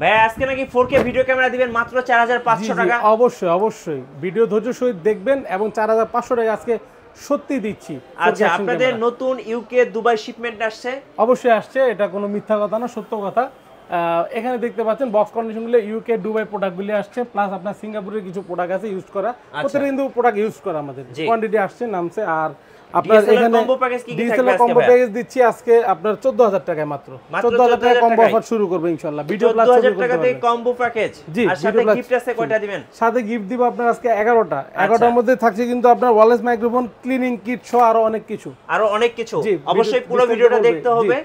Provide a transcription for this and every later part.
ভাই আজকে নাকি 4K ভিডিও ক্যামেরা দিবেন মাত্র 4500 টাকা অবশ্যই অবশ্যই ভিডিও ধৈর্য সহ দেখবেন এবং 4500 টাকা আজকে সত্যি দিচ্ছি আচ্ছা আপনাদের নতুন ইউকে দুবাই শিপমেন্ট আসছে অবশ্যই আসছে এটা কোনো মিথ্যা কথা না সত্য কথা এখানে দেখতে পাচ্ছেন বক্স কন্ডিশনগুলো ইউকে দুবাই প্রোডাক্টগুলি আসছে প্লাস আপনার সিঙ্গাপুরের কিছু প্রোডাক্ট আছে ইউজ করা প্রত্যেক ইন্দু প্রোডাক্ট ইউজ করা আমাদের কোয়ান্টিটি আসছে নামছে আর আপনার এখানে কম্বো প্যাকেজ দিচ্ছি আজকে আপনার টাকায় মাত্র টাকায় কম্বো অফার শুরু ভিডিও প্লাস কম্বো প্যাকেজ সাথে গিফট আছে কয়টা দিবেন সাথে গিফট দিব আপনার আজকে এগারোটা আচ্ছা। এগারোটার মধ্যে থাকছে কিন্তু আপনার ওয়্যারলেস মাইক্রোফোন ক্লিনিং কিট সহ আরো অনেক কিছু আরো অনেক কিছু অবশ্যই পুরো ভিডিওটা দেখতে হবে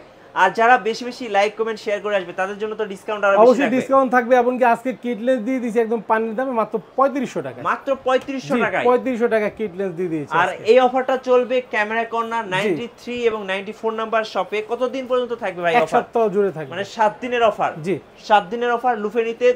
আর যারা বেশি বেশি লাইক কমেন্ট শেয়ার করে আসবে তাদের জন্য তো ডিসকাউন্ট আরো বেশি ডিসকাউন্ট থাকবে কি আজকে কিটলেস দিয়ে দিয়েছি একদম পানির দামে মাত্র 3500 টাকা মাত্র 3500 টাকা 3500 টাকা কিটলেস দিয়ে দিয়েছি আর এই অফারটা চলবে ক্যামেরা কর্নার 93 এবং 94 নাম্বার শপে কতদিন পর্যন্ত থাকবে ভাই অফার সপ্তাহ জুড়ে থাকবে মানে 7 দিনের অফার জি 7 দিনের অফার লুফে নিতে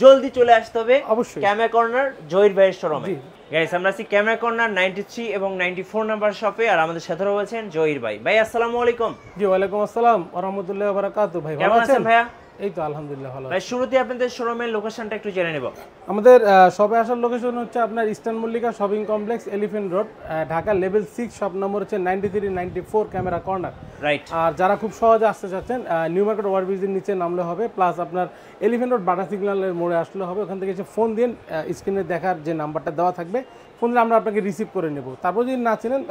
জলদি চলে আসতে হবে অবশ্যই ক্যামেরা কর্নার জয়ের ভাইয়ের শোরুমে গাইস আমরা আছি ক্যামেরা কর্নার 93 এবং 94 নাম্বার শপে আর আমাদের সাথে রয়েছেন জহির ভাই ভাই আসসালামু আলাইকুম জি ওয়া আলাইকুম আসসালাম ওয়া রাহমাতুল্লাহি ওয়া বারাকাতু ভাই ভালো আছেন ভাইয়া এই তো আলহামদুলিল্লাহ ভালো ভাই শুরুতে আপনাদের শোরুমের লোকেশনটা একটু জেনে নেব আমাদের সবে আসার লোকেশন হচ্ছে আপনার Eastern Mallika shopping complex Elephant Road Dhaka level six shop number হচ্ছে ninety three ninety four camera corner right আর যারা খুব সহজে আসতে চাচ্ছেন নিউ মার্কেট ওভারব্রিজের নিচে নামলে হবে প্লাস আপনার এলিফেন্ট রোড বাটা সিগনালের মোড়ে আসলে হবে ওখান থেকে এসে ফোন দিন স্ক্রিনে দেখার যে নাম্বারটা দেওয়া থাকবে ফোন দিলে আমরা আপনাকে রিসিভ করে নেব তারপর যদি না চিনেন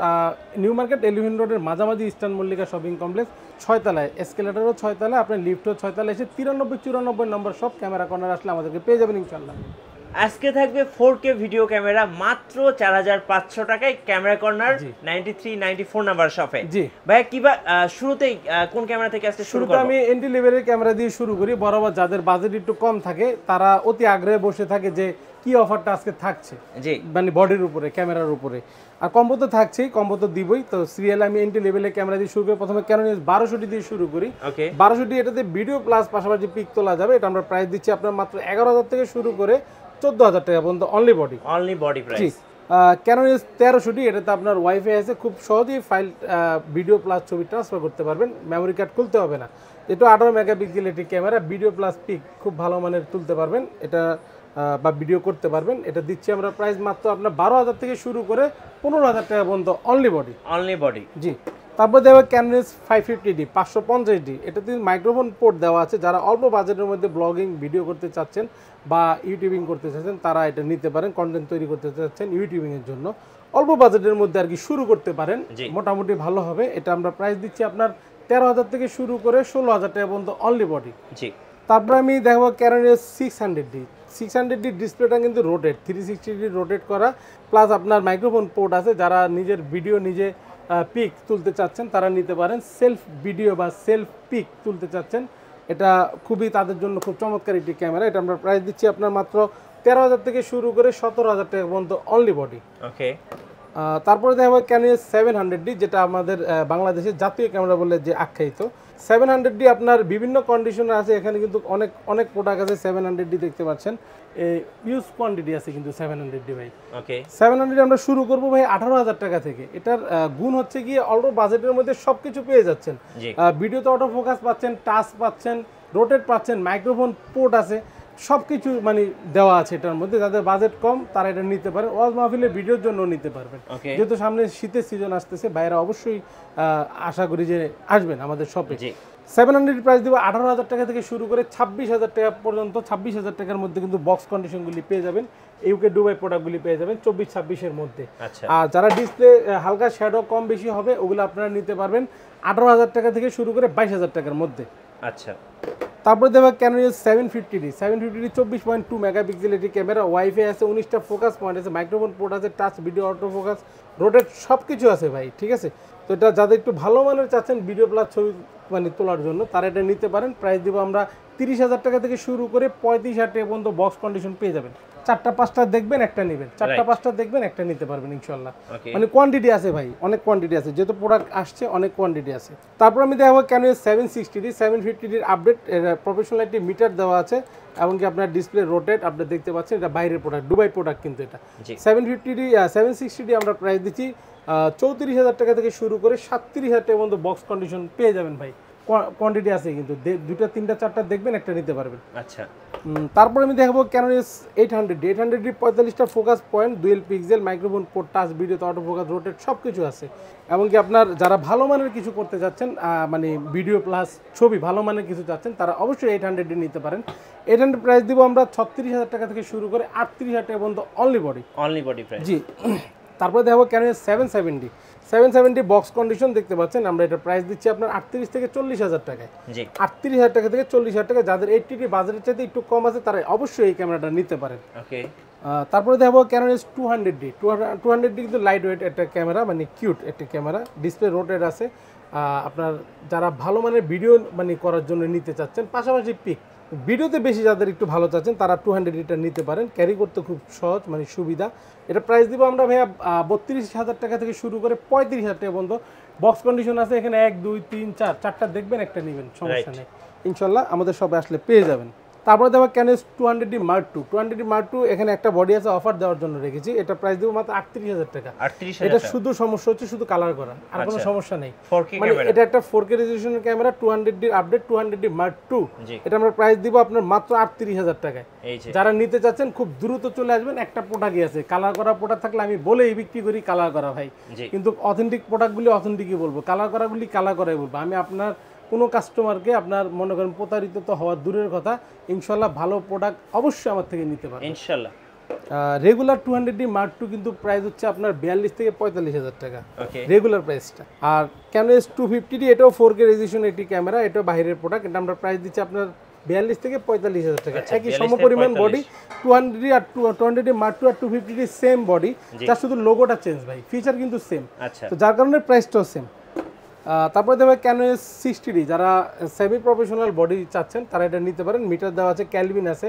নিউ মার্কেট এলিভেন রোডের মাঝামাঝি ইস্টার্ন মল্লিকা শপিং কমপ্লেক্স ছয়তলায় এসকেলেটারও ছয়তলায় আপনার লিফটও ছয়তলায় এসে তিরানব্বই চুরানব্বই নম্বর সব ক্যামেরা কর্নার আসলে আমাদেরকে পেয়ে যাবেন ইনশাল্লাহ আজকে থাকবে ফোর কে ভিডিও ক্যামেরা মাত্র চার হাজার পাঁচশো টাকায় camera corner ninety three ninety four number শপে জি ভাইয়া বা শুরুতেই কোন ক্যামেরা থেকে আজকে শুরু করবো আমি এন্ট্রি লেভেলের ক্যামেরা দিয়ে শুরু করি বরাবর যাদের বাজেট একটু কম থাকে তারা অতি আগ্রহে বসে থাকে যে কি অফারটা আজকে থাকছে জি মানে বডির উপরে ক্যামেরার উপরে আর কম্বো তো থাকছেই কম্বো তো দিবই তো সিরিয়াল আমি এন্ট্রি লেভেলের ক্যামেরা দিয়ে শুরু করি প্রথমে ক্যানন বারোশোটি দিয়ে শুরু করি বারোশোটি এটাতে ভিডিও প্লাস পাশাপাশি পিক তোলা যাবে এটা আমরা প্রাইস দিচ্ছি আপনার মাত্র এগারো হাজার থেকে শুরু করে চোদ্দ হাজার টাকা পর্যন্ত only body only body price Canon use তেরোশোটি এটাতে আপনার ওয়াইফাই আছে খুব সহজেই ফাইল ভিডিও প্লাস ছবি ট্রান্সফার করতে পারবেন মেমোরি কার্ড খুলতে হবে না এটা আঠারো মেগাপিক্সেল একটি ক্যামেরা ভিডিও প্লাস পিক খুব ভালো মানের তুলতে পারবেন এটা বা ভিডিও করতে পারবেন এটা দিচ্ছি আমরা প্রাইস মাত্র আপনার বারো হাজার থেকে শুরু করে পনেরো হাজার টাকা পর্যন্ত অনলি বডি অনলি বডি জি তারপর দেওয়া ক্যানভেস ফাইভ ফিফটি ডি পাঁচশো পঞ্চাশ ডি এটাতে মাইক্রোফোন পোর্ট দেওয়া আছে যারা অল্প বাজেটের মধ্যে ব্লগিং ভিডিও করতে চাচ্ছেন বা ইউটিউবিং করতে চাচ্ছেন তারা এটা নিতে পারেন কন্টেন্ট তৈরি করতে চাচ্ছেন ইউটিউবিংয়ের জন্য অল্প বাজেটের মধ্যে আর কি শুরু করতে পারেন মোটামুটি ভালো হবে এটা আমরা প্রাইস দিচ্ছি আপনার তেরো হাজার থেকে শুরু করে ষোলো হাজার টাকা পর্যন্ত অনলি বডি জি তারপরে আমি দেখবো ক্যারনের six hundred D six hundred D ডিসপ্লেটা কিন্তু rotate three sixty D rotate করা প্লাস আপনার মাইক্রোফোন পোর্ট আছে যারা নিজের ভিডিও নিজে পিক তুলতে চাচ্ছেন তারা নিতে পারেন সেলফ ভিডিও বা সেলফ পিক তুলতে চাচ্ছেন এটা খুবই তাদের জন্য খুব চমৎকার একটি ক্যামেরা এটা আমরা প্রাইস দিচ্ছি আপনার মাত্র তেরো হাজার থেকে শুরু করে সতেরো হাজার টাকা পর্যন্ত অনলি বডি ওকে তারপরে দেখা হবে ক্যানিয়া সেভেন হান্ড্রেড ডি যেটা আমাদের বাংলাদেশের জাতীয় ক্যামেরা বলে যে আখ্যায়িত সেভেন হান্ড্রেড ডি আপনার বিভিন্ন কন্ডিশনে আছে এখানে কিন্তু অনেক অনেক প্রোডাক্ট আছে সেভেন হান্ড্রেড ডি দেখতে পাচ্ছেন ইউজ কোয়ান্টিটি আছে কিন্তু সেভেন হান্ড্রেড ডি ভাই ওকে সেভেন হান্ড্রেড আমরা শুরু করবো ভাই আঠারো হাজার টাকা থেকে এটার গুণ হচ্ছে গিয়ে অল্প বাজেটের মধ্যে সব কিছু পেয়ে যাচ্ছেন ভিডিওতে অটো ফোকাস পাচ্ছেন টাচ পাচ্ছেন রোটেট পাচ্ছেন মাইক্রোফোন পোর্ট আছে সব কিছু মানে দেওয়া আছে এটার মধ্যে যাদের বাজেট কম তারা এটা নিতে পারে ওয়াজ মাহফিলের ভিডিওর জন্য নিতে পারবেন যেহেতু সামনে শীতের সিজন আসতেছে বাইরে অবশ্যই আশা করি যে আসবেন আমাদের শপে সেভেন হান্ড্রেড প্রাইস দেবো আঠারো হাজার টাকা থেকে শুরু করে ছাব্বিশ হাজার টাকা পর্যন্ত ছাব্বিশ হাজার টাকার মধ্যে কিন্তু বক্স কন্ডিশনগুলি পেয়ে যাবেন ইউকে ডুবাই প্রোডাক্টগুলি পেয়ে যাবেন চব্বিশ ছাব্বিশের মধ্যে আচ্ছা। আর যারা ডিসপ্লে হালকা শ্যাডো কম বেশি হবে ওগুলো আপনারা নিতে পারবেন আঠারো হাজার টাকা থেকে শুরু করে বাইশ হাজার টাকার মধ্যে আচ্ছা তারপরে দেখো ক্যানোনিয়াল seven fifty D seven fifty D চব্বিশ পয়েন্ট টু মেগাপিক্সেল এটি ক্যামেরা ওয়াইফাই আছে উনিশটা ফোকাস পয়েন্ট আছে মাইক্রোফোন পোর্ট আছে touch video auto focus rotate সব কিছু আছে ভাই ঠিক আছে তো এটা যাদের একটু ভালো মানের চাচ্ছেন ভিডিও প্লাস ছবি মানে তোলার জন্য তারা এটা নিতে পারেন প্রাইস দেবো আমরা তিরিশ হাজার টাকা থেকে শুরু করে পঁয়ত্রিশ হাজার টাকা পর্যন্ত বক্স কন্ডিশন পেয়ে যাবেন চারটা পাঁচটা দেখবেন একটা নেবেন চারটা পাঁচটা দেখবেন একটা নিতে পারবেন ইনশাল্লাহ মানে কোয়ান্টিটি আছে ভাই অনেক কোয়ান্টিটি আছে যেহেতু প্রোডাক্ট আসছে অনেক কোয়ান্টিটি আছে তারপর আমি দেখাবো Canon seven sixty D seven fifty ডির আপডেট প্রফেশনাল একটি মিটার দেওয়া আছে এবং কি আপনার ডিসপ্লে রোটেট আপনি দেখতে পাচ্ছেন এটা বাইরের প্রোডাক্ট ডুবাই প্রোডাক্ট কিন্তু এটা seven fifty D seven sixty D আমরা প্রাইস দিচ্ছি চৌত্রিশ হাজার টাকা থেকে শুরু করে সাতত্রিশ হাজার টাকা পর্যন্ত বক্স কন্ডিশন পেয়ে যাবেন ভাই কোয়ান্টিটি আছে কিন্তু দুটো তিনটা চারটা দেখবেন একটা নিতে পারবেন আচ্ছা তারপর আমি দেখাবো Canon eight hundred eight hundred পঁয়তাল্লিশটা focus point dual pixel microphone port touch video auto focus rotate সব কিছু আছে এমনকি আপনার যারা ভালো মানের কিছু করতে চাচ্ছেন মানে ভিডিও প্লাস ছবি ভালো মানের কিছু চাচ্ছেন তারা অবশ্যই এইট হান্ড্রেড নিতে পারেন এইট হান্ড্রেড প্রাইস দিব আমরা ছত্রিশ হাজার টাকা থেকে শুরু করে আটত্রিশ হাজার টাকা পর্যন্ত only body only body price জি তারপরে দেখাবো Canon seven seventy seven seventy box condition দেখতে পাচ্ছেন আমরা এটা প্রাইস দিচ্ছি আপনার আটত্রিশ থেকে চল্লিশ হাজার টাকায় আটত্রিশ হাজার টাকা থেকে চল্লিশ হাজার টাকা যাদের এইটি বাজারের চাইতে একটু কম আছে তারা অবশ্যই এই ক্যামেরাটা নিতে পারেন তারপরে দেখবো Canon S two hundred D two hundred D কিন্তু লাইট ওয়েট একটা ক্যামেরা মানে কিউট একটা ক্যামেরা ডিসপ্লে রোটেড আছে আপনার যারা ভালো মানের ভিডিও মানে করার জন্য নিতে চাচ্ছেন পাশাপাশি পিক ভিডিওতে বেশি যাদের একটু ভালো চাচ্ছেন তারা টু হান্ড্রেড লিটার নিতে পারেন ক্যারি করতে খুব সহজ মানে সুবিধা এটা প্রাইস দিব আমরা ভাইয়া বত্রিশ হাজার টাকা থেকে শুরু করে পঁয়ত্রিশ হাজার টাকা পর্যন্ত বক্স কন্ডিশন আছে এখানে এক দুই তিন চার চারটা দেখবেন একটা নেবেন সমস্যা নেই ইনশাল্লাহ আমাদের সবাই আসলে পেয়ে যাবেন তারপরে দেবো ক্যানেস two hundred D mark two two hundred D mark two এখানে একটা বডি আছে অফার দেওয়ার জন্য রেখেছি এটা প্রাইস দেবো মাত্র আটত্রিশ হাজার টাকা এটা শুধু সমস্যা হচ্ছে শুধু কালার করা আর কোনো আচ্ছা। সমস্যা নেই মানে এটা একটা ফোর কে রেজলিউশনের camera two hundred D update two hundred D mark two এটা আমরা প্রাইস দিব আপনার মাত্র আটত্রিশ হাজার টাকায় যারা নিতে চাচ্ছেন খুব দ্রুত চলে আসবেন একটা প্রোডাক্টই আছে কালার করা প্রোডাক্ট থাকলে আমি বলেই বিক্রি করি কালার করা ভাই কিন্তু অথেন্টিক প্রোডাক্টগুলি অথেন্টিকই বলবো কালার করাগুলি কালার করাই বলবো আমি আপনার কোনো কাস্টমারকে আপনার মনে করেন প্রতারিত তো হওয়ার দূরের কথা ইনশাল্লাহ ভালো প্রোডাক্ট অবশ্যই আমার থেকে নিতে পারবেন ইনশাল্লাহ regular two hundred D mark two কিন্তু প্রাইস হচ্ছে আপনার বিয়াল্লিশ থেকে পঁয়তাল্লিশ হাজার টাকা রেগুলার প্রাইসটা আর camera S two fifty D এটাও ফোর কে রেজিশন একটি ক্যামেরা এটাও বাইরের প্রোডাক্ট এটা আমরা প্রাইস দিচ্ছি আপনার বিয়াল্লিশ থেকে পঁয়তাল্লিশ হাজার টাকা আচ্ছা, একই সমপরিমাণ বডি টু হান্ড্রেড আর two two hundred mark two আর টু ফিফটি সেম বডি তার শুধু লোগোটা চেঞ্জ ভাই ফিচার কিন্তু সেম আচ্ছা। তো যার কারণে প্রাইসটাও সেম তারপরে দেবে ক্যানো সিক্সটি ডি যারা সেমি প্রফেশনাল বডি চাচ্ছেন তারা এটা নিতে পারেন মিটার দেওয়া আছে ক্যালভিন আছে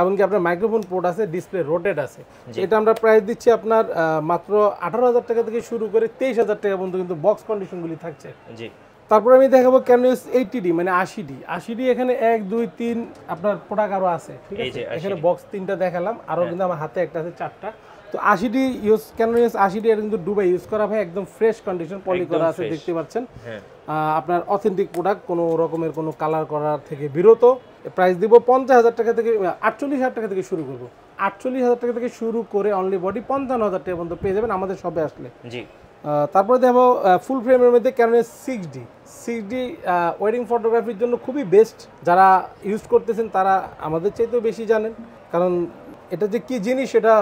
এমনকি আপনার মাইক্রোফোন পোর্ট আছে ডিসপ্লে রোটেড আছে এটা আমরা প্রাইস দিচ্ছি আপনার মাত্র আঠারো হাজার টাকা থেকে শুরু করে তেইশ হাজার টাকা পর্যন্ত কিন্তু বক্স কন্ডিশনগুলি থাকছে জি তারপরে আমি দেখাবো ক্যানো এস এইটি ডি মানে আশি ডি আশি ডি এখানে এক দুই তিন আপনার প্রোডাক্ট আরও আছে ঠিক আছে এখানে বক্স তিনটা দেখালাম আরও হ্যাঁ। কিন্তু আমার হাতে একটা আছে চারটা তো আশিটি ইউজ কেন ইউজ আশিটি এটা কিন্তু ডুবাই ইউজ করা হয় একদম ফ্রেশ কন্ডিশন পলি করা আছে দেখতে পাচ্ছেন হ্যাঁ। আপনার অথেন্টিক প্রোডাক্ট কোনো রকমের কোনো কালার করার থেকে বিরত প্রাইস দিব পঞ্চাশ হাজার টাকা থেকে আটচল্লিশ হাজার টাকা থেকে শুরু করবো আটচল্লিশ হাজার টাকা থেকে শুরু করে অনলি বডি পঞ্চান্ন হাজার টাকা পর্যন্ত পেয়ে যাবেন আমাদের সবে আসলে জি তারপরে দেখো ফুল ফ্রেমের মধ্যে ক্যানোনের six D six D wedding ফটোগ্রাফির জন্য খুবই বেস্ট যারা ইউজ করতেছেন তারা আমাদের চাইতেও বেশি জানেন কারণ এটা যে কী জিনিস সেটা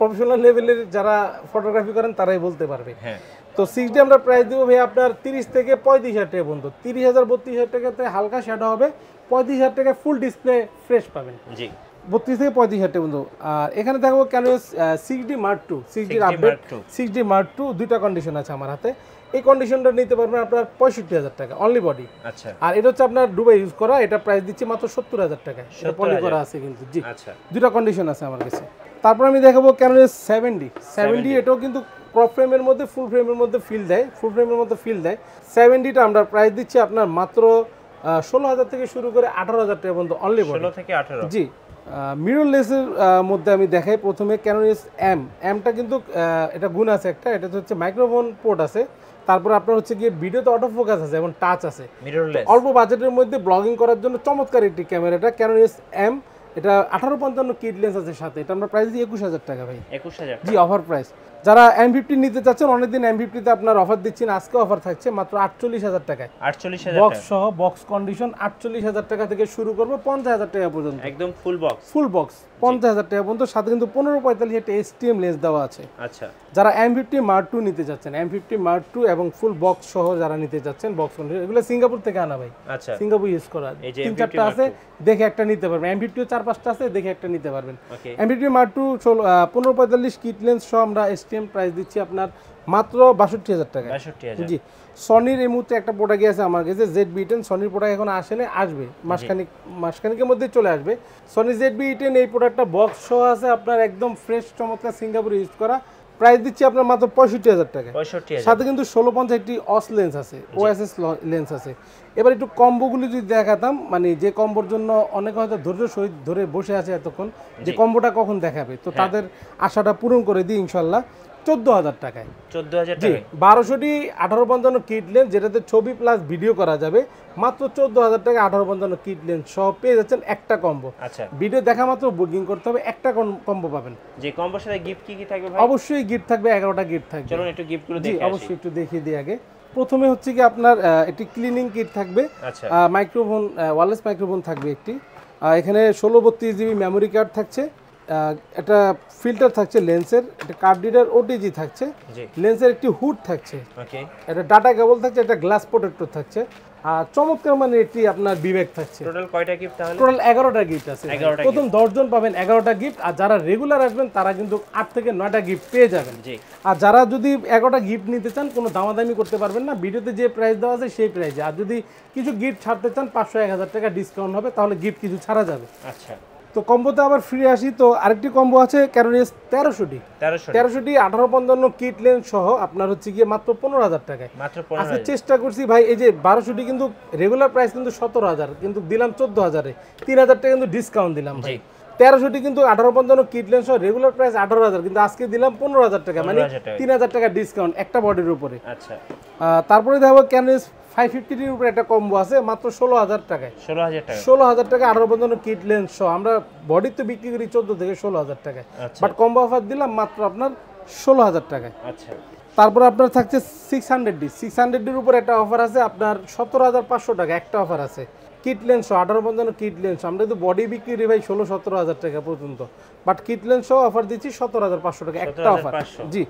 প্রফেশনাল লেভেলের যারা ফটোগ্রাফি করেন তারাই বলতে পারবে হ্যাঁ। তো সিক্স ডি আমরা প্রাইস দেবো ভাই আপনার তিরিশ থেকে পঁয়ত্রিশ হাজার টাকা পর্যন্ত তিরিশ হাজার বত্রিশ হাজার টাকাতে হালকা শ্যাডো হবে পঁয়ত্রিশ হাজার টাকা ফুল ডিসপ্লে ফ্রেশ পাবেন জি বত্রিশ থেকে পঁয়ত্রিশ হাজার টাকা পর্যন্ত আর এখানে দেখবো Canon six D mark two six ডির update six D mark two দুইটা কন্ডিশন আছে আমার হাতে এই কন্ডিশনটা নিতে পারবেন আপনার পঁয়ষট্টি হাজার টাকা অনলি বডি আচ্ছা আর এটা হচ্ছে আপনার ডুবাই ইউজ করা এটা প্রাইস দিচ্ছে মাত্র সত্তর হাজার টাকা এটা পলি করা আছে কিন্তু জি আচ্ছা দুটা কন্ডিশন আছে আমার কাছে তারপর আমি দেখাবো ক্যানন সেভেন্টি সেভেন্টি এটাও কিন্তু ক্রপ ফ্রেমের মধ্যে ফুল ফ্রেমের মধ্যে ফিল দেয় ফুল ফ্রেমের মধ্যে ফিল দেয় সেভেন্টিটা আমরা প্রাইস দিচ্ছি আপনার মাত্র ষোলো হাজার থেকে শুরু করে আঠারো হাজার টাকা পর্যন্ত অনলি ষোলো থেকে আঠারো জি লেসের মধ্যে আমি দেখাই প্রথমে ক্যানন এস এম এমটা কিন্তু এটা গুণ আছে একটা এটা হচ্ছে মাইক্রোফোন পোর্ট আছে তারপর আপনার হচ্ছে গিয়ে ভিডিওতে অটো ফোকাস আছে এবং টাচ আছে অল্প বাজেটের মধ্যে ব্লগিং করার জন্য চমৎকার একটি ক্যামেরাটা ক্যানন এস এম এটা আঠারো পঞ্চান্ন কিট লেন্স আছে সাথে এটা আমরা প্রাইস দিই একুশ হাজার টাকা ভাই একুশ হাজার জি অফার প্রাইস যারা এম ফিফটি নিতে চাচ্ছেন অনেকদিন এম ফিফটিতে আপনার অফার দিচ্ছেন আজকে অফার থাকছে মাত্র আটচল্লিশ হাজার টাকায় আটচল্লিশ হাজার বক্স সহ বক্স কন্ডিশন আটচল্লিশ হাজার টাকা থেকে শুরু করবো পঞ্চাশ হাজার টাকা পর্যন্ত একদম ফুল বক্স ফুল বক্স পঞ্চাশ হাজার টাকা পর্যন্ত সাথে কিন্তু পনেরো পঁয়তাল্লিশ একটা এসটিএম দেওয়া আছে আচ্ছা যারা এম ফিফটি মার্ক টু নিতে চাচ্ছেন এম ফিফটি মার্ক টু এবং ফুল বক্স সহ যারা নিতে চাচ্ছেন বক্স এগুলো সিঙ্গাপুর থেকে আনা ভাই আচ্ছা সিঙ্গাপুর ইউজ করা তিন চারটা আছে দেখে একটা নিতে পারবেন এম ফিফটিও চার পাঁচটা আছে দেখে একটা নিতে পারবেন এম ফিফটি মার্ক টু ষোলো পনেরো পঁয়তাল্লিশ কিট লেন্স সহ আমরা এসটিএম প্রাইস দিচ্ছি আপনার মাত্র বাষট্টি হাজার টাকা জি সনির এই মুহূর্তে একটা প্রোডাক্ট আছে আমার কাছে জেড বি টেন সনির প্রোডাক্ট এখন আসে না আসবে মাসখানিক মাসখানিকের মধ্যে চলে আসবে সনি জেড বি টেন এই প্রোডাক্টটা বক্স সহ আছে আপনার একদম ফ্রেশ চমৎকার সিঙ্গাপুরে ইউজ করা প্রাইস দিচ্ছি আপনার মাত্র পঁয়ষট্টি হাজার টাকা সাথে কিন্তু ষোলো পঞ্চাশ একটি অস লেন্স আছে ওএসএস লেন্স আছে এবার একটু কম্বোগুলি যদি দেখাতাম মানে যে কম্বোর জন্য অনেকে হয়তো ধৈর্য সহিত ধরে বসে আছে এতক্ষণ যে কম্বোটা কখন দেখাবে তো হ্যাঁ। তাদের আশাটা পূরণ করে দিই ইনশাল্লাহ চোদ্দ হাজার টাকায় চোদ্দ হাজার জি বারোশোটি আঠারো পঞ্চান্ন কিট লেন্স যেটাতে ছবি প্লাস ভিডিও করা যাবে মাত্র চোদ্দ হাজার টাকা আঠারো পঞ্চান্ন কিট লেন্স সহ পেয়ে যাচ্ছেন একটা কম্বো আচ্ছা ভিডিও দেখা মাত্র বুকিং করতে হবে একটা কম্বো পাবেন যে কম্বোর সাথে গিফট কি কি থাকবে অবশ্যই গিফট থাকবে এগারোটা গিফট থাকবে চলুন একটু করে দিই অবশ্যই একটু দেখিয়ে দিই আগে প্রথমে হচ্ছে কি আপনার একটি ক্লিনিং কিট থাকবে মাইক্রোফোন ওয়ারলেস মাইক্রোফোন থাকবে একটি এখানে ষোলো বত্রিশ জিবি মেমোরি কার্ড থাকছে একটা ফিল্টার থাকছে লেন্সের একটা কার্ড রিডার ওটিজি থাকছে লেন্সের একটি হুড থাকছে একটা ডাটা কেবল থাকছে একটা গ্লাস প্রোটেক্টর থাকছে আর চমৎকার মানে এটি আপনার বিবেক থাকছে টোটাল কয়টা গিফট তাহলে টোটাল 11টা গিফট আছে প্রথম 10 জন পাবেন 11টা গিফট আর যারা রেগুলার আসবেন তারা কিন্তু 8 থেকে 9টা গিফট পেয়ে যাবেন জি আর যারা যদি 11টা গিফট নিতে চান কোনো দামাদামি করতে পারবেন না ভিডিওতে যে প্রাইস দেওয়া আছে সেই প্রাইসে আর যদি কিছু গিফট ছাড়তে চান 500 1000 টাকা ডিসকাউন্ট হবে তাহলে গিফট কিছু ছাড়া যাবে আচ্ছা তো কম্বোতে আবার ফিরে আসি তো আরেকটি কম্বো আছে ক্যারোনিয়াস তেরোশোটি তেরোশোটি আঠারো পঞ্চান্ন কিট লেন্স সহ আপনার হচ্ছে গিয়ে মাত্র পনেরো হাজার টাকায় আজকে চেষ্টা করছি ভাই এই যে বারোশোটি কিন্তু রেগুলার প্রাইস কিন্তু সতেরো হাজার কিন্তু দিলাম চোদ্দ হাজারে তিন হাজার টাকা কিন্তু ডিসকাউন্ট দিলাম ভাই তেরোশোটি কিন্তু আঠারো পঞ্চান্ন কিট লেন্স রেগুলার প্রাইস আঠারো হাজার কিন্তু আজকে দিলাম পনেরো হাজার টাকা মানে তিন হাজার টাকা ডিসকাউন্ট একটা বডির উপরে আচ্ছা তারপরে দেখো ক্যানভিস ফাইভ ফিফটির উপরে একটা কম্বো আছে মাত্র ষোলো হাজার টাকায় ষোলো হাজার টাকা ষোলো হাজার টাকা আঠারো পঞ্চান্ন কিট লেন্স সহ আমরা বডি তো বিক্রি করি চোদ্দ থেকে ষোলো হাজার টাকায় বাট কম্বো অফার দিলাম মাত্র আপনার ষোলো হাজার টাকায় আচ্ছা তারপর আপনার থাকছে six hundred D six hundred ডির উপর একটা অফার আছে আপনার সতেরো হাজার পাঁচশো টাকা একটা অফার আছে কিট লেন্স আঠারো পঞ্চান্ন কিট লেন্স আমরা কিন্তু বডি বিক্রি ভাই ষোলো সতেরো হাজার টাকা পর্যন্ত বাট কিট লেন্সও অফার দিচ্ছি সতেরো হাজার পাঁচশো টাকা একটা অফার জি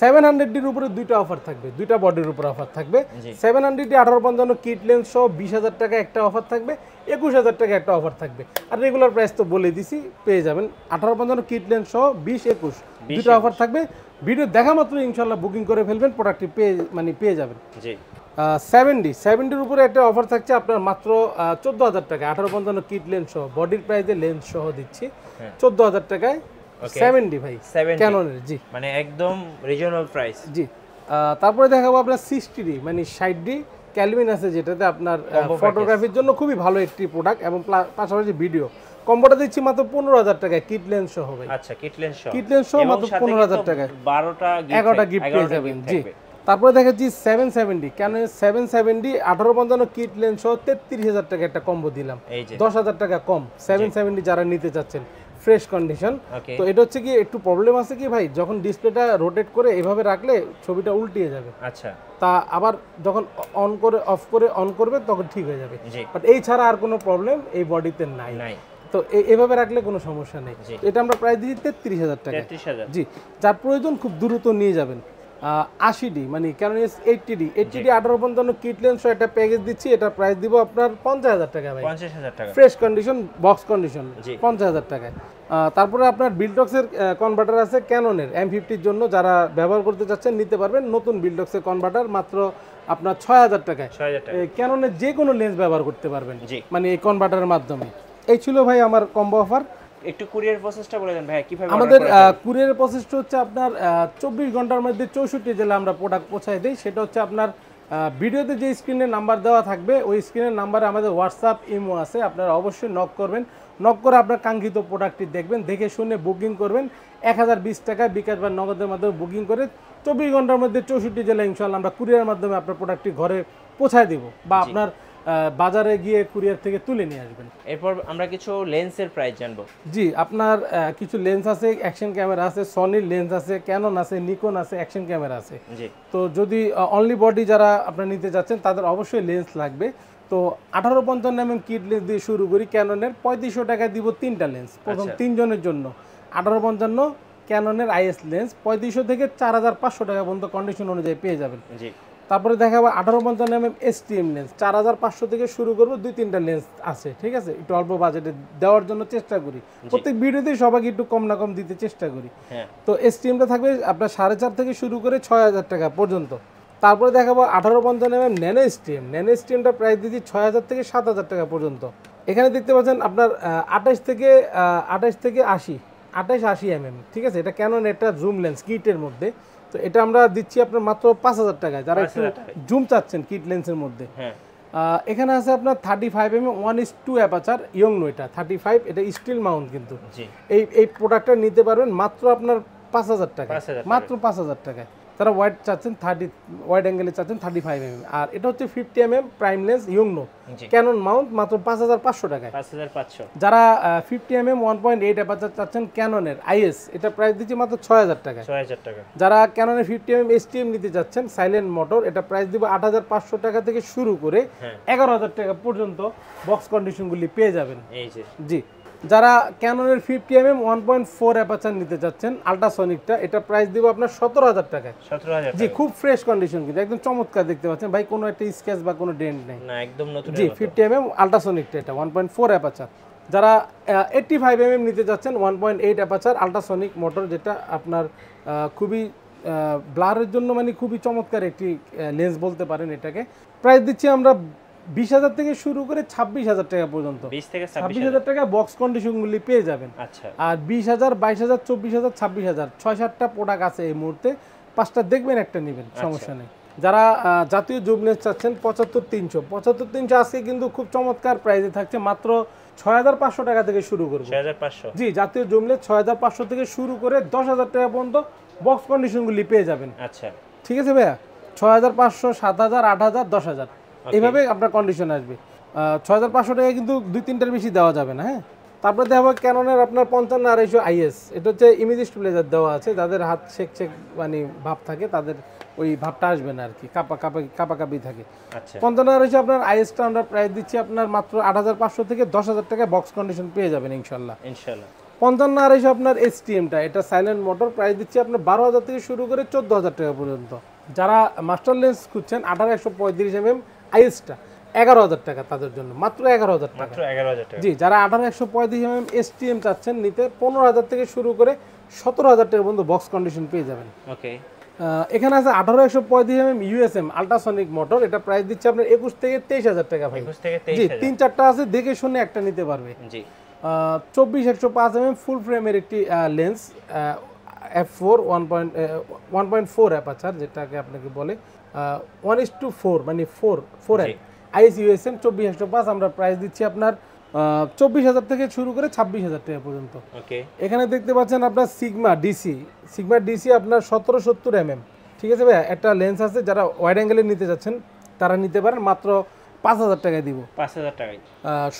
সেভেন হান্ড্রেডটির উপরে দুইটা অফার থাকবে দুইটা বডির উপর অফার থাকবে সেভেন ডি আঠারো পর্যন্ত কিট লেন্স সহ বিশ হাজার টাকা একটা অফার থাকবে একুশ হাজার টাকা একটা অফার থাকবে আর রেগুলার প্রাইস তো বলে দিছি পেয়ে যাবেন আঠারো পর্যন্ত কিট লেন্স সহ বিশ একুশ দুইটা অফার থাকবে ভিডিও দেখা মাত্র ইনশাল্লাহ বুকিং করে ফেলবেন প্রোডাক্টটি পেয়ে মানে পেয়ে যাবেন জি সেভেন্টি সেভেন্টির উপরে একটা অফার থাকছে আপনার মাত্র চোদ্দো হাজার টাকা আঠারো পঞ্চান্ন কিট লেন্স সহ বডির প্রাইসে লেন্স সহ দিচ্ছি হ্যাঁ। চোদ্দ হাজার টাকায় সেভেন্টি ভাই ক্যানোনের জি মানে একদম রিজনাল প্রাইস জি তারপরে দেখাবো আপনার সিক্সটি ডি মানে ষাট ডি ক্যালভিন আছে যেটাতে আপনার ফটোগ্রাফির জন্য খুবই ভালো একটি প্রোডাক্ট এবং পাশাপাশি ভিডিও কম্বোটা দিচ্ছি মাত্র পনেরো হাজার টাকায় কিট লেন্স সহ হবে আচ্ছা কিট লেন্স সহ কিট লেন্স সহ মাত্র পনেরো হাজার টাকায় বারোটা এগারোটা গিফট পেয়ে যাবেন জি তারপরে দেখা যাচ্ছি seven seventy Canon seven seventy আঠারো পঞ্চান্ন কিট লেন্স সহ তেত্রিশ হাজার টাকা একটা কম্বো দিলাম দশ হাজার টাকা কম সেভেন সেভেন্টি যারা নিতে চাচ্ছেন ফ্রেশ কন্ডিশন তো এটা হচ্ছে কি একটু প্রবলেম আছে কি ভাই যখন ডিসপ্লেটা রোটেট করে এভাবে রাখলে ছবিটা উল্টিয়ে যাবে আচ্ছা তা আবার যখন অন করে অফ করে অন করবে তখন ঠিক হয়ে যাবে বাট এই ছাড়া আর কোনো প্রবলেম এই বডিতে নাই নাই তো এভাবে রাখলে কোনো সমস্যা নেই এটা আমরা প্রায় দিই তেত্রিশ হাজার টাকা জি যার প্রয়োজন খুব দ্রুত নিয়ে যাবেন আশি ডি মানে Canon S eighty D eighty D আঠারো পঞ্চান্ন কিট লেন্স একটা প্যাকেজ দিচ্ছি এটা প্রাইস দিব আপনার পঞ্চাশ হাজার টাকা ভাই পঞ্চাশ হাজার টাকা ফ্রেশ কন্ডিশন বক্স কন্ডিশন পঞ্চাশ হাজার টাকায় তারপরে আপনার বিল্ডক্সের কনভার্টার আছে ক্যাননের এম ফিফটির জন্য যারা ব্যবহার করতে চাচ্ছেন নিতে পারবেন নতুন বিল্ডক্সের কনভার্টার মাত্র আপনার ছয় হাজার টাকায় ক্যাননের যে কোনো লেন্স ব্যবহার করতে পারবেন মানে এই কনভার্টারের মাধ্যমে এই ছিল ভাই আমার কম্বো অফার একটু কুরিয়ার প্রসেসটা বলে দেন ভাইয়া কিভাবে আমাদের কুরিয়ার প্রসেসটা হচ্ছে আপনার চব্বিশ ঘন্টার মধ্যে চৌষট্টি জেলা আমরা প্রোডাক্ট পৌঁছায় দিই সেটা হচ্ছে আপনার ভিডিওতে যে স্ক্রিনে নাম্বার দেওয়া থাকবে ওই স্ক্রিনের নাম্বারে আমাদের হোয়াটসঅ্যাপ ইমো আছে আপনারা অবশ্যই নক করবেন নক করে আপনার কাঙ্ক্ষিত প্রোডাক্টটি দেখবেন দেখে শুনে বুকিং করবেন এক হাজার বিশ টাকা বিকাশ বা নগদের মাধ্যমে বুকিং করে চব্বিশ ঘন্টার মধ্যে চৌষট্টি জেলা ইনশাল্লাহ আমরা কুরিয়ার মাধ্যমে আপনার প্রোডাক্টটি ঘরে পৌঁছায় দেবো বা আপনার বাজারে গিয়ে কুরিয়ার থেকে তুলে নিয়ে আসবেন এরপর আমরা কিছু লেন্সের প্রাইস জানবো জি আপনার কিছু লেন্স আছে অ্যাকশন ক্যামেরা আছে সনির লেন্স আছে ক্যানন আছে নিকন আছে অ্যাকশন ক্যামেরা আছে জি তো যদি অনলি বডি যারা আপনারা নিতে যাচ্ছেন তাদের অবশ্যই লেন্স লাগবে তো আঠারো পঞ্চান্ন এম এম কিট লেন্স দিয়ে শুরু করি ক্যাননের পঁয়ত্রিশশো টাকায় দিব তিনটা লেন্স প্রথম আচ্ছা। তিনজনের জন্য আঠারো পঞ্চান্ন ক্যাননের আইএস লেন্স পঁয়ত্রিশশো থেকে চার হাজার পাঁচশো টাকা পর্যন্ত কন্ডিশন অনুযায়ী পেয়ে যাবেন জি তারপরে দেখা যাবে আঠারো পঞ্চান্ন এম এম এম লেন্স চার হাজার পাঁচশো থেকে শুরু করবো দুই তিনটা লেন্স আছে ঠিক আছে একটু অল্প বাজেটে দেওয়ার জন্য চেষ্টা করি প্রত্যেক ভিডিওতেই সবাইকে একটু কম না কম দিতে চেষ্টা করি হ্যাঁ। তো এস এমটা থাকবে আপনার সাড়ে চার থেকে শুরু করে ছয় হাজার টাকা পর্যন্ত তারপরে দেখাবো আঠারো পঞ্চান্ন M M nano STM nano এমটা প্রাইস দিচ্ছি ছয় হাজার থেকে সাত হাজার টাকা পর্যন্ত এখানে দেখতে পাচ্ছেন আপনার আঠাশ থেকে আঠাশ থেকে আশি আঠাশ আশি এম এম ঠিক আছে এটা কেন একটা জুম লেন্স কিটের মধ্যে তো এটা আমরা দিচ্ছি আপনার মাত্র পাঁচ হাজার টাকায় যারা একটু জুম চাচ্ছেন কিট লেন্সের মধ্যে হ্যাঁ। এখানে আছে আপনার thirty five M one is to aperture ইয়ং এটা থার্টি ফাইভ এটা স্টিল মাউন্ট কিন্তু এই এই প্রোডাক্টটা নিতে পারবেন মাত্র আপনার পাঁচ হাজার টাকা মাত্র পাঁচ হাজার টাকায় তারা ওয়াইড চাচ্ছেন থার্টি ওয়াইড অ্যাঙ্গেলে চাচ্ছেন থার্টি ফাইভ এম আর এটা হচ্ছে fifty M M prime lens no Canon mount মাত্র পাঁচ হাজার পাঁচশো টাকায় পাঁচ হাজার পাঁচশো যারা fifty M M one point eight aperture চাচ্ছেন ক্যাননের আইএস এটা প্রাইস দিচ্ছে মাত্র ছয় হাজার টাকা ছয় হাজার টাকা যারা ক্যাননের ফিফটি এম এম এসটিএম নিতে চাচ্ছেন সাইলেন্ট মোটর এটা প্রাইস দিব আট হাজার পাঁচশো টাকা থেকে শুরু করে হ্যাঁ। এগারো হাজার টাকা পর্যন্ত বক্স কন্ডিশনগুলি পেয়ে যাবেন এই জি যারা ক্যাননের fifty M M one point four aperture নিতে চাচ্ছেন আল্ট্রাসনিকটা এটা প্রাইস দেবো আপনার সতেরো হাজার টাকায় সতেরো হাজার জি খুব ফ্রেশ কন্ডিশন কিন্তু একদম চমৎকার দেখতে পাচ্ছেন ভাই কোনো একটা স্কেচ বা কোনো ডেন্ট নেই একদম নতুন জি ফিফটি এম এম আল্ট্রাসনিকটা এটা ওয়ান পয়েন্ট ফোর অ্যাপাচার যারা এইটটি ফাইভ এম এম নিতে যাচ্ছেন one point eight aperture ultrasonic motor যেটা আপনার খুবই ব্লারের জন্য মানে খুবই চমৎকার একটি লেন্স বলতে পারেন এটাকে প্রাইস দিচ্ছি আমরা বিশ হাজার থেকে শুরু করে ছাব্বিশ হাজার টাকা পর্যন্ত ছাব্বিশ হাজার টাকা বক্স কন্ডিশন গুলি পেয়ে যাবেন আচ্ছা। আর বিশ হাজার বাইশ হাজার চব্বিশ হাজার ছাব্বিশ হাজার ছয় সাতটা প্রোডাক্ট আছে এই মুহূর্তে পাঁচটা দেখবেন একটা নেবেন আচ্ছা। সমস্যা নেই যারা জাতীয় জুবনেস চাচ্ছেন পঁচাত্তর তিনশো পঁচাত্তর তিনশো আজকে কিন্তু খুব চমৎকার প্রাইজে থাকছে মাত্র ছয় হাজার পাঁচশো টাকা থেকে শুরু করবো জি জাতীয় জুবনেস ছয় হাজার পাঁচশো থেকে শুরু করে দশ হাজার টাকা পর্যন্ত বক্স কন্ডিশনগুলি পেয়ে যাবেন আচ্ছা ঠিক আছে ভাইয়া ছয় হাজার পাঁচশো সাত হাজার আট হাজার দশ হাজার এভাবে আপনার কন্ডিশন আসবে ছ হাজার পাঁচশো টাকা কিন্তু দুই তিনটার বেশি দেওয়া যাবে না হ্যাঁ তারপরে দেওয়া ক্যাননের আপনার পঞ্চান্ন আড়াইশো আইএস এটা হচ্ছে ইমিজিস্ট প্লেজার দেওয়া আছে যাদের হাত শেখ শেখ মানে ভাব থাকে তাদের ওই ভাবটা আসবে না আচ্ছা। আর কি কাপা কাপা কাপি থাকে পঞ্চান্ন আড়াইশো আপনার আইএসটা আমরা প্রায় দিচ্ছি আপনার মাত্র আট হাজার পাঁচশো থেকে দশ হাজার টাকা বক্স কন্ডিশন পেয়ে যাবেন ইনশাল্লাহ ইনশাল্লাহ পঞ্চান্ন আড়াইশো আপনার এসটিএমটা এটা সাইলেন্ট মোটর প্রাইস দিচ্ছি আপনার বারো হাজার থেকে শুরু করে চোদ্দো হাজার টাকা পর্যন্ত যারা মাস্টার লেন্স খুঁজছেন আঠারো একশো পঁয়ত্রিশ এম এম হাইয়েস্টটা এগারো হাজার টাকা তাদের জন্য মাত্র এগারো হাজার টাকা জি যারা আঠারো একশো পঁয়ত্রিশ M M S T M চাচ্ছেন নিতে পনেরো হাজার থেকে শুরু করে সতেরো হাজার টাকা পর্যন্ত বক্স কন্ডিশন পেয়ে যাবেন ওকে এখানে আছে আঠারো একশো পঁয়ত্রিশ M M USM ultrasonic motor এটা প্রাইস দিচ্ছে আপনার একুশ থেকে তেইশ হাজার টাকা ভাই জি তিন চারটা আছে দেখে শুনে একটা নিতে পারবে জি চব্বিশ একশো পাঁচ এম এম ফুল ফ্রেমের একটি lens F four one point one point four aperture যেটাকে আপনাকে বলে ওয়ান ইস টু ফোর মানে four four N IS USM চব্বিশ হাজার পাঁচ আমরা প্রাইস দিচ্ছি আপনার চব্বিশ হাজার থেকে শুরু করে ছাব্বিশ হাজার টাকা পর্যন্ত এখানে দেখতে পাচ্ছেন আপনার সিগমা ডিসি সিগমা ডিসি আপনার সতেরো সত্তর এমএম ঠিক আছে ভাইয়া একটা লেন্স আছে যারা ওয়াইড অ্যাঙ্গেলে নিতে যাচ্ছেন তারা নিতে পারেন মাত্র পাঁচ হাজার টাকায় দিব পাঁচ হাজার টাকায়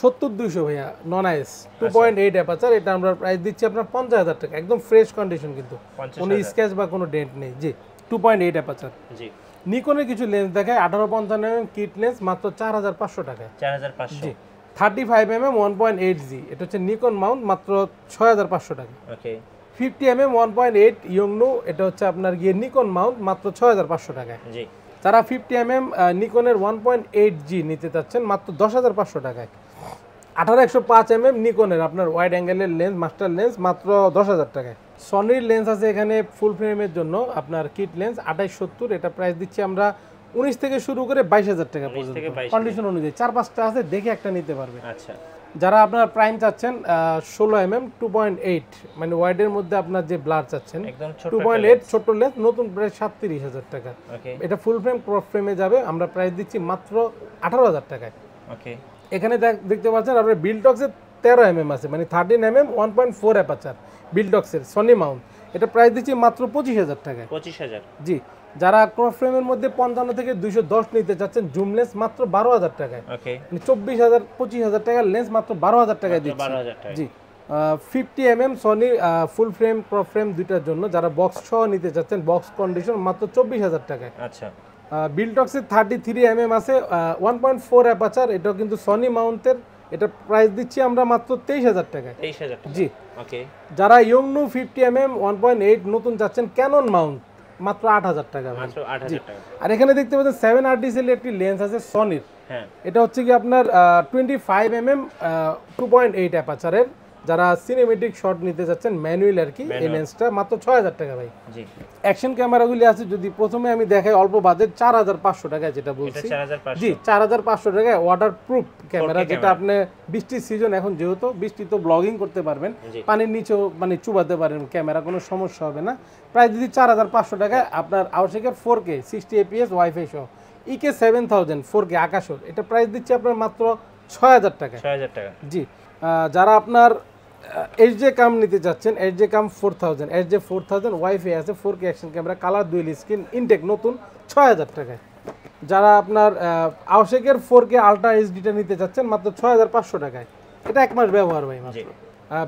সত্তর দুইশো ভাইয়া non IS two point eight aperture এটা আমরা প্রাইস দিচ্ছি আপনার পঞ্চাশ হাজার টাকা একদম ফ্রেশ কন্ডিশন কিন্তু কোনো স্ক্যাচ বা কোনো ডেন্ট নেই জি টু পয়েন্ট এইট অ্যাপাচার জি নিকনের কিছু লেন্স দেখায় আঠারো পঞ্চান্ন এম কিট লেন্স মাত্র চার হাজার পাঁচশো টাকা চার হাজার পাঁচশো জি thirty five M M one point eight জি এটা হচ্ছে নিকন মাউন্ট মাত্র ছয় হাজার পাঁচশো টাকা fifty M M one point eight ইয়ংনো এটা হচ্ছে আপনার গিয়ে নিকন মাউন্ট মাত্র ছয় হাজার পাঁচশো টাকা তারা ফিফটি এম এম নিকনের ওয়ান পয়েন্ট এইট জি নিতে চাচ্ছেন মাত্র দশ হাজার পাঁচশো টাকায় আঠারো একশো পাঁচ এম mm এম নিকনের আপনার ওয়াইড অ্যাঙ্গেলের লেন্স মাস্টার লেন্স মাত্র দশ হাজার টাকায় সনির লেন্স আছে এখানে ফুল ফ্রেমের জন্য আপনার কিট লেন্স আঠাইশ সত্তর এটা প্রাইস দিচ্ছি আমরা উনিশ থেকে শুরু করে বাইশ হাজার টাকা পর্যন্ত কন্ডিশন অনুযায়ী চার পাঁচটা আছে দেখে একটা নিতে পারবে আচ্ছা যারা আপনার প্রাইম চাচ্ছেন ষোলো M M two point eight মানে ওয়াইডের মধ্যে আপনার যে ব্লার চাচ্ছেন টু পয়েন্ট এইট ছোট লেন্স নতুন প্রায় সাতত্রিশ হাজার টাকা এটা ফুল ফ্রেম ক্রপ ফ্রেমে যাবে আমরা প্রাইস দিচ্ছি মাত্র আঠারো হাজার টাকায় ওকে এখানে দেখতে পাচ্ছেন আপনার বিলটক্সের তেরো এম এম আছে মানে thirteen M M one point four aperture বিলটক্সের সনি মাউন্ট এটা প্রাইস দিচ্ছি মাত্র পঁচিশ হাজার টাকায় পঁচিশ হাজার জি যারা ক্রপ ফ্রেমের মধ্যে পঞ্চান্ন থেকে দুইশো দশ নিতে চাচ্ছেন জুম লেন্স মাত্র বারো হাজার টাকায় মানে চব্বিশ হাজার পঁচিশ হাজার টাকার লেন্স মাত্র বারো হাজার টাকায় দিচ্ছে জি fifty M M Sony full frame crop frame দুইটার জন্য যারা বক্স সহ নিতে চাচ্ছেন বক্স কন্ডিশন মাত্র চব্বিশ হাজার টাকায় আচ্ছা বিলটক্সের থার্টি থ্রি এম এম আছে ওয়ান পয়েন্ট ফোর অ্যাপাচার এটাও কিন্তু সনি মাউন্টের এটা প্রাইস দিচ্ছি আমরা মাত্র তেইশ হাজার টাকা তেইশ হাজার জি ওকে যারা ইয়ংনু fifty M M one point eight নতুন যাচ্ছেন ক্যানন মাউন্ট মাত্র আট হাজার টাকা আর এখানে দেখতে পাচ্ছেন সেভেন আর ডিসেল একটি লেন্স আছে সনির হ্যাঁ। এটা হচ্ছে কি আপনার twenty five M M two point eight অ্যাপাচারের যারা সিনেমেটিক শট নিতে যাচ্ছেন ম্যানুয়াল আর কি এই লেন্সটা মাত্র ছয় হাজার টাকা ভাই অ্যাকশন ক্যামেরাগুলি আছে যদি প্রথমে আমি দেখাই অল্প বাজেট চার হাজার পাঁচশো টাকায় যেটা বলছি জি চার হাজার পাঁচশো টাকায় ওয়াটার প্রুফ ক্যামেরা যেটা আপনি বৃষ্টির সিজন এখন যেহেতু বৃষ্টি তো ব্লগিং করতে পারবেন পানির নিচেও মানে চুবাতে পারেন ক্যামেরা কোনো সমস্যা হবে না প্রায় যদি চার হাজার পাঁচশো টাকায় আপনার আউটশেকের four K sixty FPS wifi সহ E K seven thousand four K আকাশর এটা প্রাইস দিচ্ছে আপনার মাত্র ছয় হাজার টাকা ছয় হাজার টাকা জি যারা আপনার এইচ জে কাম নিতে চাচ্ছেন H J cam four thousand H J four thousand wifi আছে four K action camera colour dual screen intact নতুন ছয় হাজার টাকায় যারা আপনার আওশেকের ফোর কে আলট্রা এইচডিটা নিতে চাচ্ছেন মাত্র ছয় হাজার পাঁচশো টাকায় এটা এক মাস ব্যবহার ভাই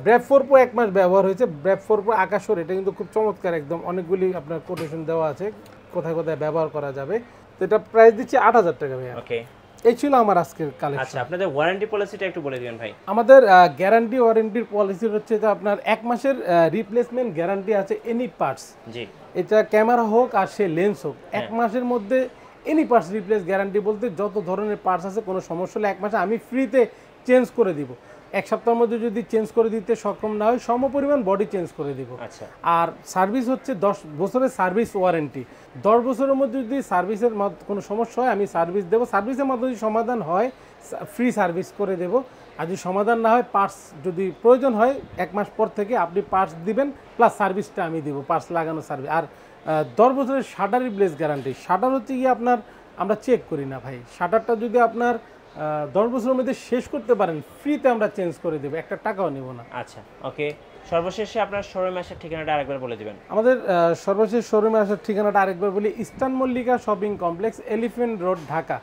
ব্র্যাপ ফোর প্রো এক মাস ব্যবহার হয়েছে ব্র্যাপ ফোর প্রো আকাশর এটা কিন্তু খুব চমৎকার একদম অনেকগুলি আপনার কোটেশন দেওয়া আছে কোথায় কোথায় ব্যবহার করা যাবে তো এটা প্রাইস দিচ্ছে আট হাজার টাকা ভাইয়া এই ছিল আমার আজকের কালেকশন আচ্ছা আপনাদের ওয়ারেন্টি পলিসিটা একটু বলে দিবেন ভাই আমাদের গ্যারান্টি ওয়ারেন্টির পলিসি হচ্ছে যে আপনার এক মাসের রিপ্লেসমেন্ট গ্যারান্টি আছে এনি পার্টস জি এটা ক্যামেরা হোক আর সে লেন্স হোক এক হ্যাঁ। মাসের মধ্যে এনি পার্টস রিপ্লেস গ্যারান্টি বলতে যত ধরনের পার্টস আছে কোনো সমস্যা হলে এক মাসে আমি ফ্রিতে চেঞ্জ করে দিব এক সপ্তাহের মধ্যে যদি চেঞ্জ করে দিতে সক্ষম না হয় সম পরিমাণ বডি চেঞ্জ করে দিব আচ্ছা। আর সার্ভিস হচ্ছে দশ বছরের সার্ভিস ওয়ারেন্টি দশ বছরের মধ্যে যদি সার্ভিসের কোনো সমস্যা হয় আমি সার্ভিস দেবো সার্ভিসের মাধ্যমে যদি সমাধান হয় ফ্রি সার্ভিস করে দেব আর যদি সমাধান না হয় পার্টস যদি প্রয়োজন হয় এক মাস পর থেকে আপনি পার্টস দিবেন প্লাস সার্ভিসটা আমি দেবো পার্টস লাগানো সার্ভিস আর দশ বছরের শাটার রিপ্লেস গ্যারান্টি শাটার হচ্ছে গিয়ে আপনার আমরা চেক করি না ভাই শাটারটা যদি আপনার দশ বছরের মধ্যে শেষ করতে পারেন ফ্রিতে আমরা চেঞ্জ করে দেবো একটা টাকাও নেব না আচ্ছা ওকে সর্বশেষে আপনার শোরুম আসার ঠিকানাটা আরেকবার বলে দেবেন আমাদের সর্বশেষ শোরুমে আসার ঠিকানাটা আরেকবার বলি Eastern Mallika shopping complex Elephant Road Dhaka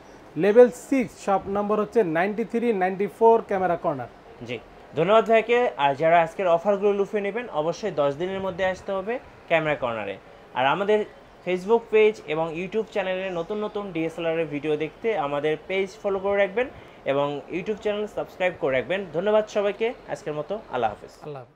level six shop number হচ্ছে ninety three ninety four camera corner জি ধন্যবাদ ভাইকে আর যারা আজকের অফারগুলো লুফে নেবেন অবশ্যই দশ দিনের মধ্যে আসতে হবে ক্যামেরা কর্নারে আর আমাদের ফেসবুক পেজ এবং ইউটিউব চ্যানেলে নতুন নতুন ডিএসএলআরের ভিডিও দেখতে আমাদের পেজ ফলো করে রাখবেন এবং ইউটিউব চ্যানেল সাবস্ক্রাইব করে রাখবেন ধন্যবাদ সবাইকে আজকের মতো আল্লাহ হাফেজ আল্লাহ